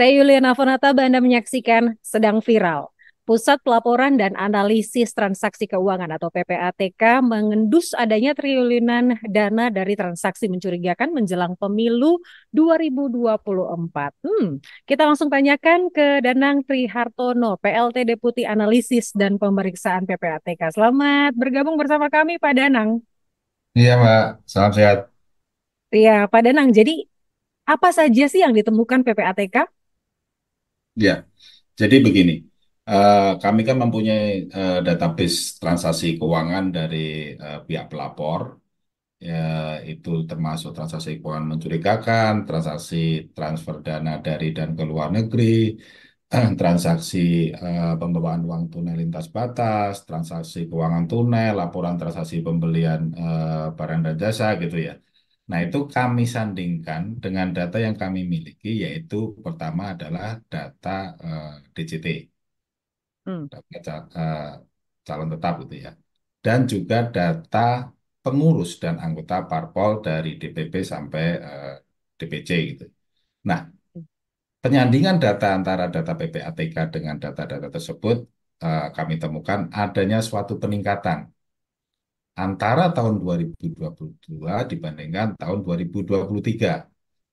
Saya Yuliana Fonataba, Anda menyaksikan Sedang Viral. Pusat Pelaporan dan Analisis Transaksi Keuangan atau PPATK mengendus adanya triliunan dana dari transaksi mencurigakan menjelang pemilu 2024. Hmm, kita langsung tanyakan ke Danang Trihartono, PLT Deputi Analisis dan Pemeriksaan PPATK. Selamat bergabung bersama kami Pak Danang. Iya Mbak, salam sehat. Iya Pak Danang, jadi apa saja sih yang ditemukan PPATK? Ya, jadi begini, uh, kami kan mempunyai uh, database transaksi keuangan dari uh, pihak pelapor, ya, itu termasuk transaksi keuangan mencurigakan, transaksi transfer dana dari dan ke luar negeri, transaksi uh, pembawaan uang tunai lintas batas, transaksi keuangan tunai, laporan transaksi pembelian uh, barang dan jasa gitu ya. Nah, itu kami sandingkan dengan data yang kami miliki, yaitu pertama adalah data uh, eh, DCT, hmm. data uh, calon tetap gitu ya, dan juga data pengurus dan anggota parpol dari DPP sampai uh, eh, DPC gitu. Nah, penyandingan data antara data PPATK dengan data-data tersebut uh, kami temukan adanya suatu peningkatan antara tahun 2022 dibandingkan tahun 2023.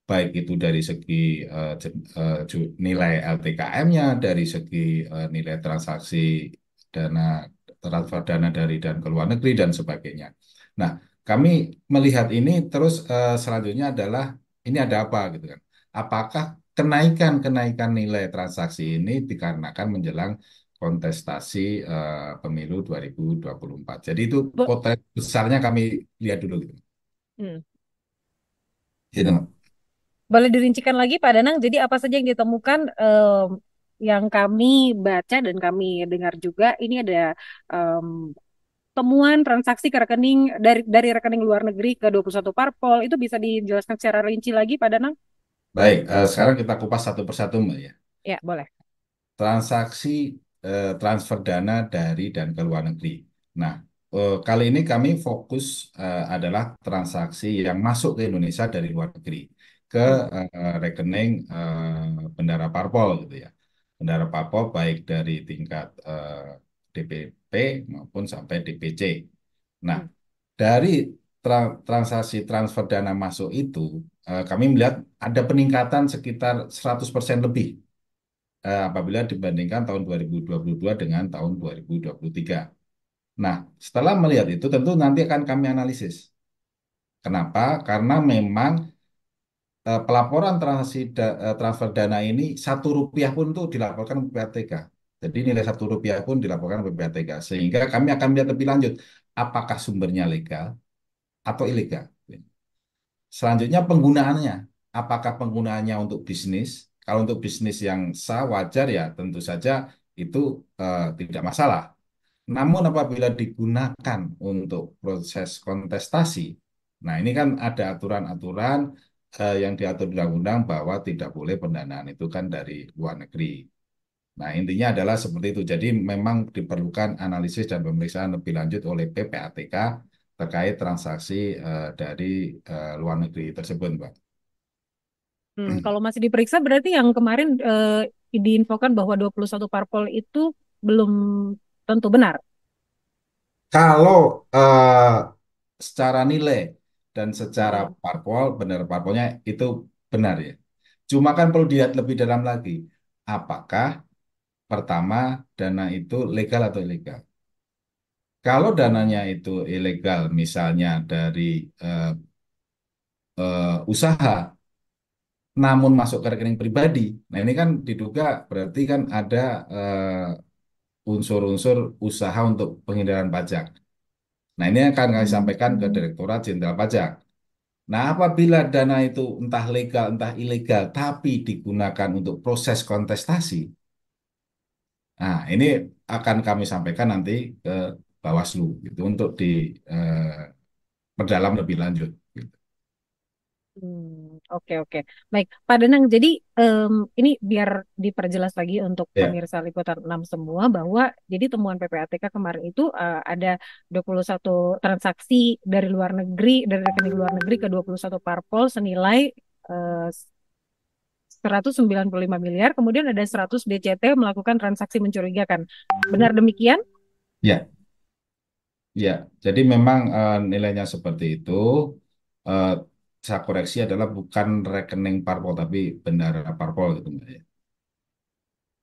Baik itu dari segi uh, nilai LTKM-nya, dari segi uh, nilai transaksi dana transfer dana dari dan ke luar negeri dan sebagainya. Nah, kami melihat ini terus uh, selanjutnya adalah ini ada apa gitu kan. Apakah kenaikan-kenaikan nilai transaksi ini dikarenakan menjelang kontestasi uh, pemilu 2024. Jadi itu potensi besarnya kami lihat dulu gitu. Hmm. Gitu. Boleh dirincikan lagi Pak Danang, jadi apa saja yang ditemukan um, yang kami baca dan kami dengar juga ini ada um, temuan transaksi ke rekening dari dari rekening luar negeri ke 21 parpol itu bisa dijelaskan secara rinci lagi Pak Danang? Baik, uh, sekarang kita kupas satu persatu Mbak ya. Ya, boleh. Transaksi Eh, transfer dana dari dan ke luar negeri. Nah, eh, kali ini kami fokus eh, adalah transaksi yang masuk ke Indonesia dari luar negeri ke hmm. rekening eh, bendara parpol gitu ya. Bendara parpol baik dari tingkat DPP maupun sampai DPC. Nah, hmm. dari transaksi transfer dana masuk itu kami melihat ada peningkatan sekitar 100% lebih Eh, apabila dibandingkan tahun 2022 dengan tahun 2023. Nah, setelah melihat itu tentu nanti akan kami analisis. Kenapa? Karena memang eh, pelaporan transaksi da, eh, transfer dana ini satu rupiah pun tuh dilaporkan PPATK. Jadi nilai satu rupiah pun dilaporkan PPATK. Sehingga kami akan melihat lebih lanjut apakah sumbernya legal atau ilegal. Selanjutnya penggunaannya. Apakah penggunaannya untuk bisnis kalau untuk bisnis yang sah wajar ya tentu saja itu eh, tidak masalah. Namun apabila digunakan untuk proses kontestasi, nah ini kan ada aturan-aturan eh, yang diatur undang-undang bahwa tidak boleh pendanaan itu kan dari luar negeri. Nah, intinya adalah seperti itu. Jadi memang diperlukan analisis dan pemeriksaan lebih lanjut oleh PPATK terkait transaksi uh, dari uh, luar negeri tersebut, Pak. Hmm, hmm, kalau masih diperiksa berarti yang kemarin eh, diinfokan bahwa 21 parpol itu belum tentu benar. Kalau eh, secara nilai dan secara hmm. parpol benar parpolnya itu benar ya. Cuma kan perlu dilihat lebih dalam lagi. Apakah pertama dana itu legal atau ilegal? Kalau dananya itu ilegal misalnya dari eh, eh, usaha namun masuk ke rekening pribadi. Nah, ini kan diduga berarti kan ada eh, unsur-unsur uh, usaha untuk penghindaran pajak. Nah, ini akan kami sampaikan ke Direktorat Jenderal Pajak. Nah, apabila dana itu entah legal, entah ilegal, tapi digunakan untuk proses kontestasi, nah, ini akan kami sampaikan nanti ke Bawaslu, gitu, untuk di uh, perdalam lebih lanjut. Gitu. Hmm. Oke oke, baik Pak Denang Jadi um, ini biar diperjelas lagi untuk yeah. pemirsa liputan 6 semua bahwa jadi temuan PPATK kemarin itu uh, ada 21 transaksi dari luar negeri dari rekening luar negeri ke 21 parpol senilai uh, 195 miliar. Kemudian ada 100 DCT melakukan transaksi mencurigakan. Benar demikian? Ya. Yeah. Ya, yeah. jadi memang uh, nilainya seperti itu. Uh, saya koreksi adalah bukan rekening parpol tapi bendara parpol gitu ya.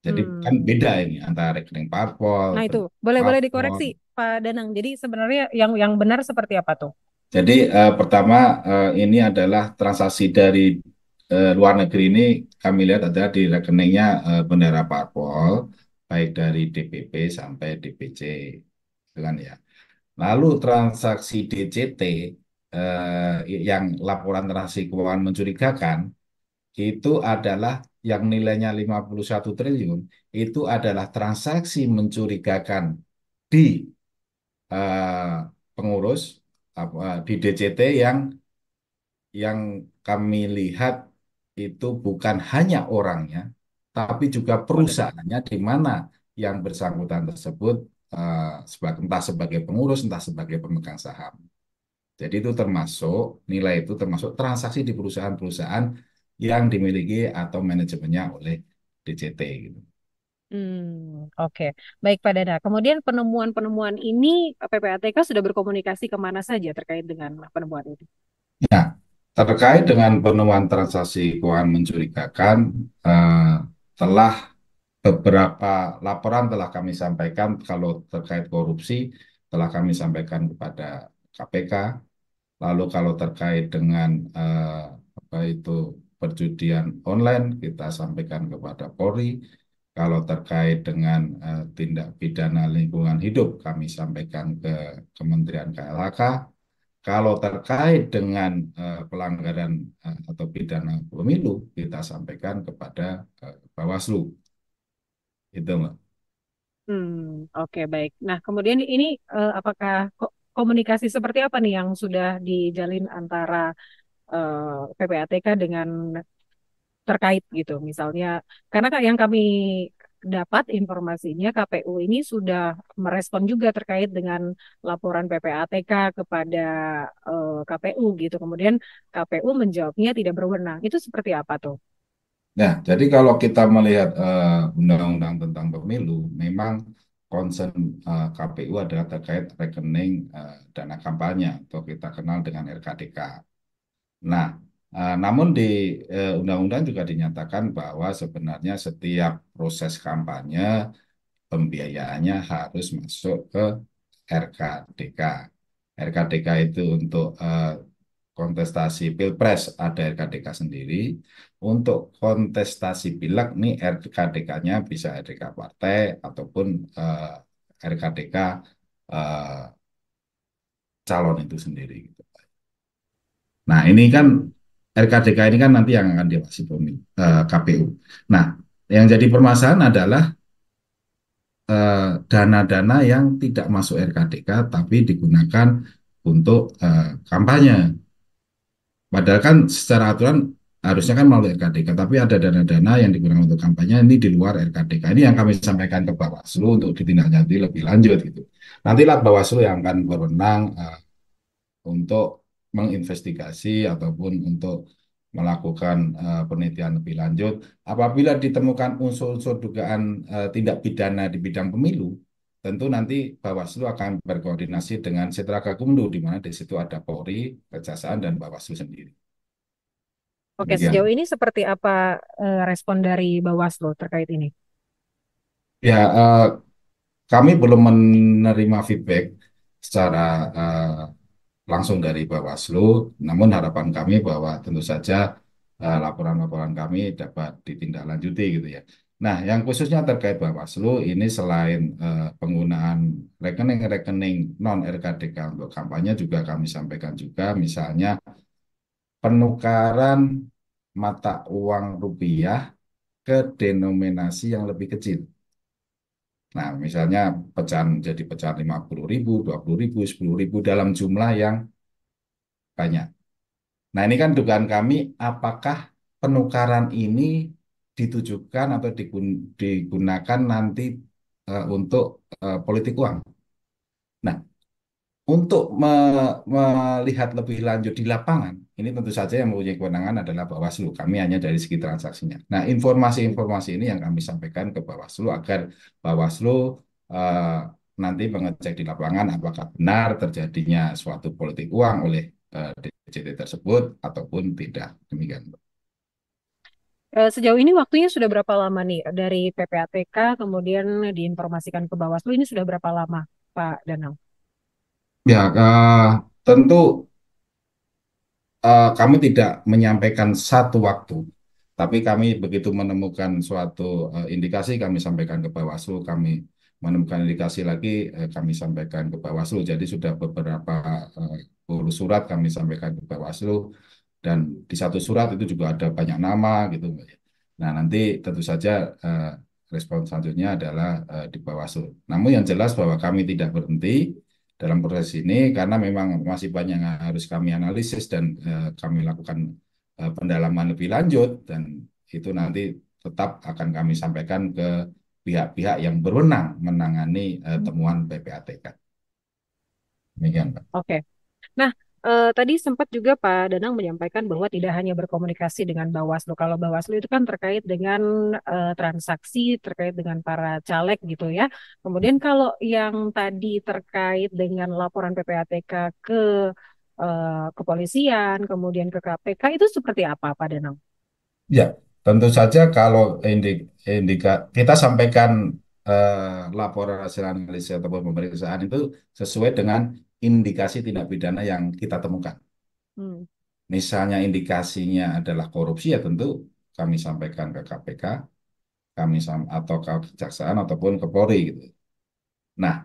Jadi hmm. kan beda ini antara rekening parpol. Nah itu boleh parpol. boleh dikoreksi Pak Danang. Jadi sebenarnya yang yang benar seperti apa tuh? Jadi uh, pertama uh, ini adalah transaksi dari uh, luar negeri ini kami lihat ada di rekeningnya uh, bendara parpol baik dari DPP sampai DPC, gitu kan ya. Lalu transaksi DCT eh, yang laporan transaksi keuangan mencurigakan itu adalah yang nilainya 51 triliun itu adalah transaksi mencurigakan di eh, pengurus di DCT yang yang kami lihat itu bukan hanya orangnya tapi juga perusahaannya di mana yang bersangkutan tersebut eh, entah sebagai pengurus entah sebagai pemegang saham. Jadi itu termasuk nilai itu termasuk transaksi di perusahaan-perusahaan yang dimiliki atau manajemennya oleh DCT gitu. Hmm, oke. Okay. Baik Pak Dana. Kemudian penemuan-penemuan ini PPATK sudah berkomunikasi kemana saja terkait dengan penemuan ini? Ya, terkait dengan penemuan transaksi keuangan mencurigakan eh, telah beberapa laporan telah kami sampaikan kalau terkait korupsi telah kami sampaikan kepada KPK. Lalu kalau terkait dengan eh, apa itu perjudian online kita sampaikan kepada Polri. Kalau terkait dengan eh, tindak pidana lingkungan hidup kami sampaikan ke Kementerian KLHK. Kalau terkait dengan eh, pelanggaran eh, atau pidana pemilu kita sampaikan kepada eh, Bawaslu. Itu Mbak. Hmm, oke okay, baik. Nah, kemudian ini uh, apakah komunikasi seperti apa nih yang sudah dijalin antara uh, eh, PPATK dengan terkait gitu misalnya karena yang kami dapat informasinya KPU ini sudah merespon juga terkait dengan laporan PPATK kepada uh, eh, KPU gitu kemudian KPU menjawabnya tidak berwenang itu seperti apa tuh? Nah jadi kalau kita melihat eh, undang-undang uh, tentang pemilu memang concern uh, eh, KPU adalah terkait rekening uh, dana kampanye atau kita kenal dengan RKDK. Nah, uh, namun di undang-undang uh, juga dinyatakan bahwa sebenarnya setiap proses kampanye pembiayaannya harus masuk ke RKDK. RKDK itu untuk uh, kontestasi pilpres ada RKDK sendiri. Untuk kontestasi pilek nih RKDK-nya bisa RKDK partai ataupun uh, eh, RKDK uh, eh, calon itu sendiri. Gitu. Nah ini kan RKDK ini kan nanti yang akan diawasi uh, eh, KPU. Nah yang jadi permasalahan adalah dana-dana uh, yang tidak masuk RKDK tapi digunakan untuk uh, kampanye Padahal kan secara aturan harusnya kan melalui RKDK, tapi ada dana-dana yang digunakan untuk kampanye ini di luar RKDK. Ini yang kami sampaikan ke Bawaslu untuk ditindaklanjuti lebih lanjut gitu. Nantilah Bawaslu yang akan berwenang uh, untuk menginvestigasi ataupun untuk melakukan uh, penelitian lebih lanjut. Apabila ditemukan unsur-unsur dugaan uh, tindak pidana di bidang pemilu, tentu nanti Bawaslu akan berkoordinasi dengan Setra Gakumdu di mana di situ ada Polri, Kejaksaan dan Bawaslu sendiri. Oke, Demikian. sejauh ini seperti apa eh, respon dari Bawaslu terkait ini? Ya, eh, kami belum menerima feedback secara eh, langsung dari Bawaslu, namun harapan kami bahwa tentu saja eh, laporan-laporan eh, kami dapat ditindaklanjuti gitu ya. Nah, yang khususnya terkait Bawaslu ini selain eh, penggunaan rekening-rekening non RKDK untuk kampanye juga kami sampaikan juga misalnya penukaran mata uang rupiah ke denominasi yang lebih kecil. Nah, misalnya pecahan jadi pecahan 50.000, 20.000, 10.000 dalam jumlah yang banyak. Nah, ini kan dugaan kami apakah penukaran ini ditujukan atau digun, digunakan nanti uh, untuk uh, politik uang. Nah, untuk me, melihat lebih lanjut di lapangan, ini tentu saja yang mempunyai kewenangan adalah Bawaslu. Kami hanya dari segi transaksinya. Nah, informasi-informasi ini yang kami sampaikan ke Bawaslu agar Bawaslu uh, nanti mengecek di lapangan apakah benar terjadinya suatu politik uang oleh uh, DCT tersebut ataupun tidak. Demikian. Eh, sejauh ini waktunya sudah berapa lama nih eh, dari PPATK kemudian diinformasikan ke Bawaslu ini sudah berapa lama Pak Danang? Ya uh, tentu uh, kami tidak menyampaikan satu waktu, tapi kami begitu menemukan suatu uh, indikasi kami sampaikan ke Bawaslu, kami menemukan indikasi lagi uh, kami sampaikan ke Bawaslu. Jadi sudah beberapa uh, surat kami sampaikan ke Bawaslu dan di satu surat itu juga ada banyak nama gitu ya. Nah nanti tentu saja eh, respon selanjutnya adalah eh, di Bawaslu. Namun yang jelas bahwa kami tidak berhenti dalam proses ini karena memang masih banyak yang harus kami analisis dan eh, kami lakukan eh, pendalaman lebih lanjut dan itu nanti tetap akan kami sampaikan ke pihak-pihak yang berwenang menangani eh, temuan PPATK. Demikian, Pak. Oke. Okay. Nah, uh, tadi sempat juga Pak Danang menyampaikan bahwa tidak hanya berkomunikasi dengan Bawaslu. Kalau Bawaslu itu kan terkait dengan uh, transaksi, terkait dengan para caleg gitu ya. Kemudian kalau yang tadi terkait dengan laporan PPATK ke uh, kepolisian, kemudian ke KPK itu seperti apa Pak Danang? Ya, tentu saja kalau indik, indika kita sampaikan Uh, laporan hasil analisis ataupun pemeriksaan itu sesuai dengan indikasi tindak pidana yang kita temukan. Hmm. Misalnya indikasinya adalah korupsi ya tentu kami sampaikan ke KPK, kami atau ke kejaksaan ataupun ke Polri gitu. Nah,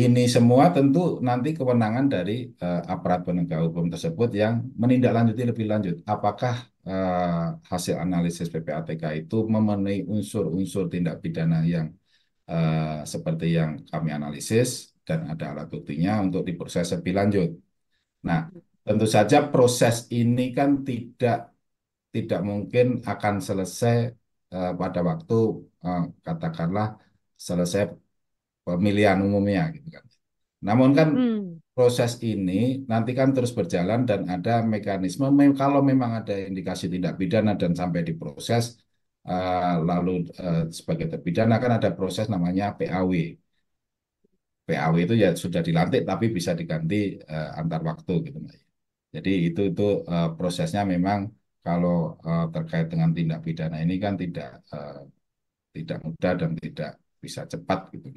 ini semua tentu nanti kewenangan dari uh, aparat penegak hukum tersebut yang menindaklanjuti lebih lanjut apakah uh, hasil analisis PPATK itu memenuhi unsur-unsur tindak pidana yang uh, seperti yang kami analisis dan ada alat buktinya untuk diproses lebih lanjut. Nah, tentu saja proses ini kan tidak tidak mungkin akan selesai uh, pada waktu uh, katakanlah selesai pemilihan umumnya gitu kan. Namun kan hmm. proses ini nanti kan terus berjalan dan ada mekanisme mem kalau memang ada indikasi tindak pidana dan sampai diproses uh, lalu uh, sebagai terpidana kan ada proses namanya PAW PAW itu ya sudah dilantik tapi bisa diganti uh, antar waktu gitu Mbak. Jadi itu itu uh, prosesnya memang kalau uh, terkait dengan tindak pidana ini kan tidak uh, tidak mudah dan tidak bisa cepat gitu.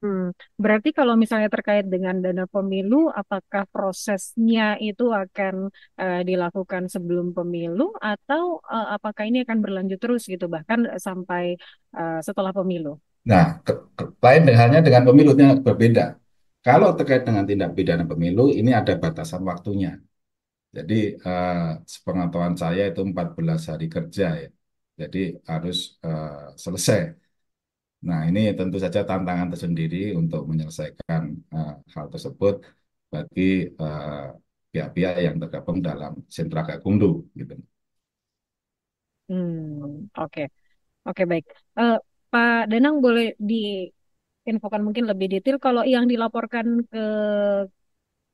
Hmm, berarti kalau misalnya terkait dengan dana pemilu, apakah prosesnya itu akan uh, dilakukan sebelum pemilu atau uh, apakah ini akan berlanjut terus gitu bahkan sampai uh, setelah pemilu? Nah, ke, ke, lain halnya dengan pemilunya berbeda. Kalau terkait dengan tindak pidana pemilu, ini ada batasan waktunya. Jadi, uh, sepengetahuan saya itu 14 hari kerja ya. Jadi harus uh, selesai. Nah, ini tentu saja tantangan tersendiri untuk menyelesaikan uh, hal tersebut bagi pihak pihak-pihak yang tergabung dalam sentra gakumdu gitu. Hmm, oke. Okay. Oke, okay, baik. Uh, Pak Danang boleh diinfokan mungkin lebih detail kalau yang dilaporkan ke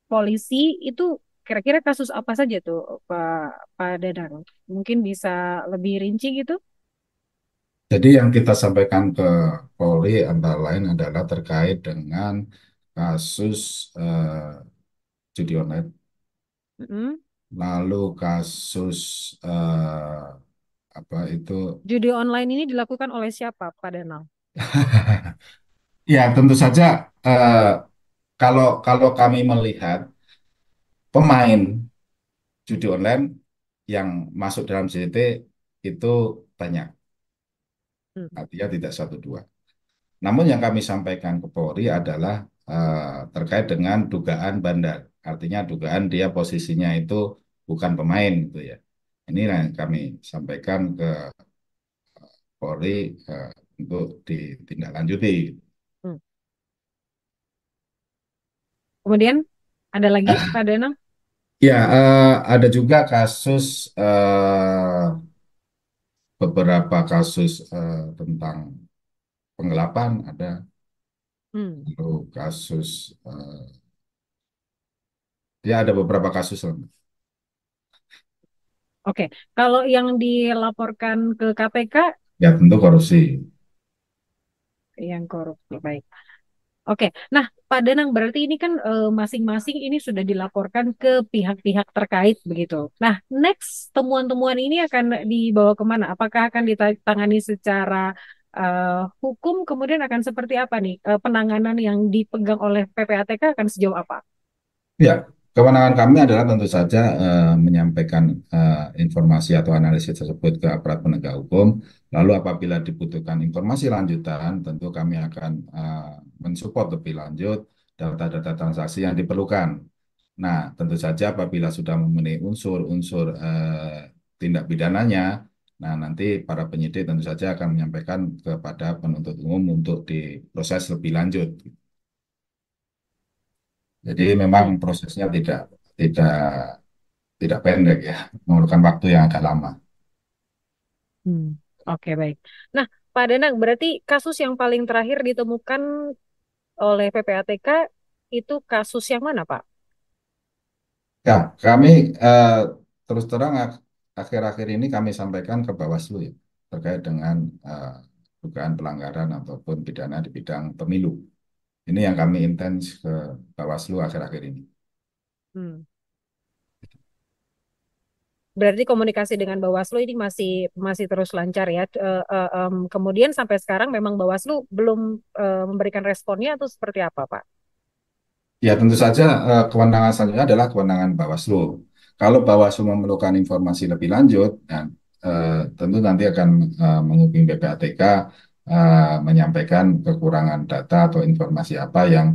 polisi itu kira-kira kasus apa saja tuh Pak Pak Danang? Mungkin bisa lebih rinci gitu? Jadi yang kita sampaikan ke Polri antara lain adalah terkait dengan kasus uh, eh, judi online, mm -hmm. lalu kasus uh, apa itu judi online ini dilakukan oleh siapa Pak Danang? ya tentu saja eh, kalau kalau kami melihat pemain judi online yang masuk dalam JT itu banyak hmm. artinya tidak satu dua. Namun yang kami sampaikan ke Polri adalah eh, terkait dengan dugaan bandar artinya dugaan dia posisinya itu bukan pemain gitu ya ini yang kami sampaikan ke eh, Polri ke, eh, untuk ditindaklanjuti. Hmm. Kemudian ada lagi uh, Pak Denang? Ya, uh, ada juga kasus uh, beberapa kasus uh, tentang penggelapan ada, hmm. lalu kasus uh, ya ada beberapa kasus. Oke, kalau yang dilaporkan ke KPK? Ya tentu korupsi. Yang korupsi, baik. Oke, nah Pak Danang berarti ini kan eh, masing-masing e, ini sudah dilaporkan ke pihak-pihak terkait begitu. Nah next temuan-temuan ini akan dibawa kemana? Apakah akan ditangani secara e, hukum? Kemudian akan seperti apa nih e, penanganan yang dipegang oleh PPATK akan sejauh apa? Ya, Kewenangan kami adalah tentu saja uh, menyampaikan uh, informasi atau analisis tersebut ke aparat penegak hukum. Lalu apabila dibutuhkan informasi lanjutan, tentu kami akan uh, mensupport lebih lanjut data-data transaksi yang diperlukan. Nah, tentu saja apabila sudah memenuhi unsur-unsur uh, tindak pidananya, nah nanti para penyidik tentu saja akan menyampaikan kepada penuntut umum untuk diproses lebih lanjut. Jadi memang prosesnya tidak tidak tidak pendek ya, memerlukan waktu yang agak lama. Hmm, Oke okay, baik. Nah Pak Danang berarti kasus yang paling terakhir ditemukan oleh PPATK itu kasus yang mana Pak? Ya kami eh, terus terang akhir-akhir ini kami sampaikan ke Bawaslu ya, terkait dengan eh, dugaan pelanggaran ataupun pidana di bidang pemilu. Ini yang kami intens ke Bawaslu akhir-akhir ini. Hmm. Berarti komunikasi dengan Bawaslu ini masih masih terus lancar ya. Uh, uh, um, kemudian sampai sekarang memang Bawaslu belum uh, memberikan responnya atau seperti apa, Pak? Ya tentu saja uh, kewenangan selanjutnya adalah kewenangan Bawaslu. Kalau Bawaslu memerlukan informasi lebih lanjut, dan uh, tentu nanti akan uh, menghubungi BPATK uh, menyampaikan kekurangan data atau informasi apa yang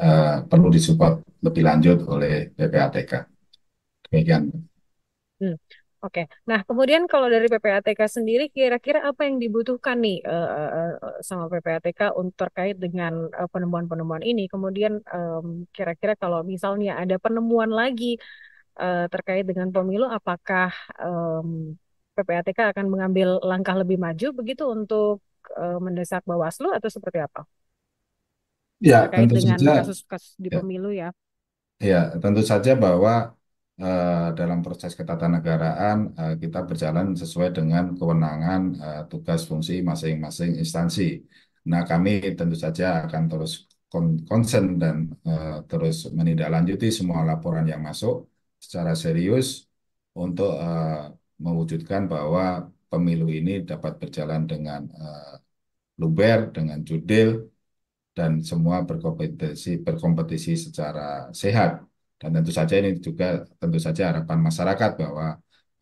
uh, perlu disupport lebih lanjut oleh PPATK. Demikian. Hmm. Oke, okay. nah kemudian kalau dari PPATK sendiri, kira-kira apa yang dibutuhkan nih uh, uh, sama PPATK untuk terkait dengan uh, penemuan-penemuan ini? Kemudian kira kira-kira kalau misalnya ada penemuan lagi uh, terkait dengan pemilu, apakah um, PPATK akan mengambil langkah lebih maju begitu untuk Eh, mendesak Bawaslu atau seperti apa? Ya, Terkait tentu dengan saja. kasus-kasus di ya. pemilu ya. Ya, tentu saja bahwa uh, dalam proses ketatanegaraan uh, kita berjalan sesuai dengan kewenangan uh, tugas fungsi masing-masing instansi. Nah, kami tentu saja akan terus konsen dan uh, terus menindaklanjuti semua laporan yang masuk secara serius untuk uh, mewujudkan bahwa pemilu ini dapat berjalan dengan uh, luber, dengan judil, dan semua berkompetisi berkompetisi secara sehat. Dan tentu saja ini juga tentu saja harapan masyarakat bahwa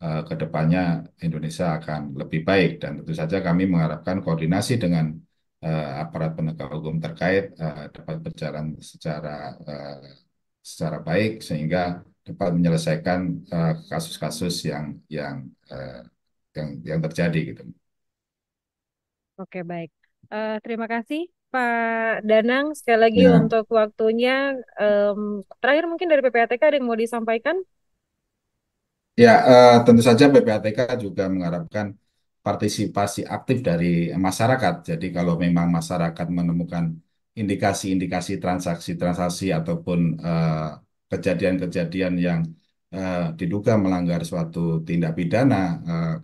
uh, eh, kedepannya Indonesia akan lebih baik. Dan tentu saja kami mengharapkan koordinasi dengan uh, aparat penegak hukum terkait uh, dapat berjalan secara uh, secara baik sehingga dapat menyelesaikan kasus-kasus uh, yang yang uh, yang yang terjadi gitu. Oke baik, uh, terima kasih Pak Danang sekali lagi ya. untuk waktunya. Um, terakhir mungkin dari PPATK ada yang mau disampaikan? Ya uh, tentu saja PPATK juga mengharapkan partisipasi aktif dari masyarakat. Jadi kalau memang masyarakat menemukan indikasi-indikasi transaksi-transaksi ataupun eh, kejadian-kejadian uh, yang uh, diduga melanggar suatu tindak pidana, uh,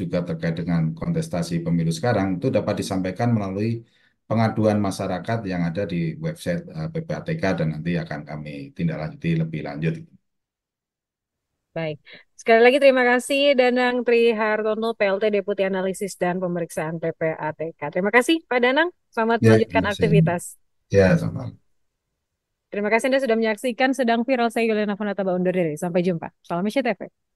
juga terkait dengan kontestasi pemilu sekarang itu dapat disampaikan melalui pengaduan masyarakat yang ada di website eh, PPATK dan nanti akan kami tindak lanjuti lebih lanjut. Baik, sekali lagi terima kasih Danang Trihartono, PLT Deputi Analisis dan Pemeriksaan PPATK. Terima kasih Pak Danang, selamat ya, melanjutkan aktivitas. Ya, sama. Terima kasih Anda sudah menyaksikan Sedang Viral. Saya Yuliana Fonata undur diri. Sampai jumpa. Salam Isya TV.